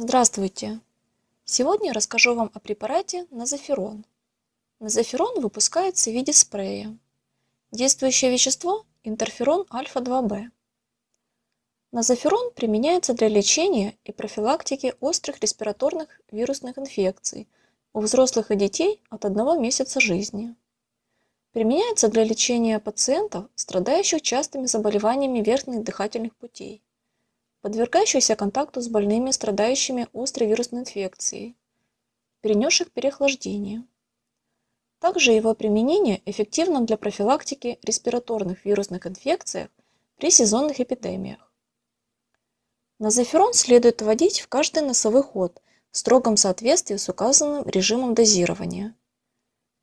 Здравствуйте! Сегодня расскажу вам о препарате назоферон. Назоферон выпускается в виде спрея. Действующее вещество – интерферон альфа-2b. Назоферон применяется для лечения и профилактики острых респираторных вирусных инфекций у взрослых и детей от одного месяца жизни. Применяется для лечения пациентов, страдающих частыми заболеваниями верхних дыхательных путей, подвергающихся контакту с больными, страдающими острой вирусной инфекцией, перенесших переохлаждение. Также его применение эффективно для профилактики респираторных вирусных инфекций при сезонных эпидемиях. Назоферон следует вводить в каждый носовой ход в строгом соответствии с указанным режимом дозирования.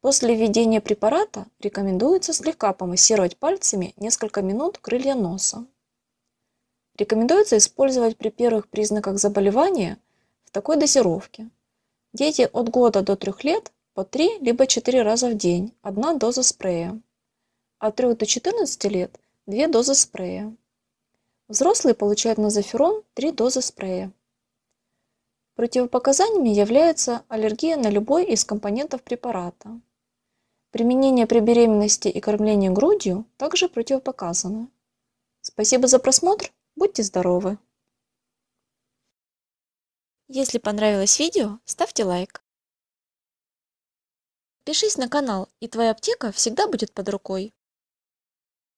После введения препарата рекомендуется слегка помассировать пальцами несколько минут крылья носа. Рекомендуется использовать при первых признаках заболевания в такой дозировке. Дети от года до 3 лет по 3 либо 4 раза в день – одна доза спрея. От 3 до 14 лет – 2 дозы спрея. Взрослые получают назоферон 3 дозы спрея. Противопоказаниями является аллергия на любой из компонентов препарата. Применение при беременности и кормлении грудью также противопоказано. Спасибо за просмотр! Будьте здоровы! Если понравилось видео, ставьте лайк. Пишись на канал, и твоя аптека всегда будет под рукой.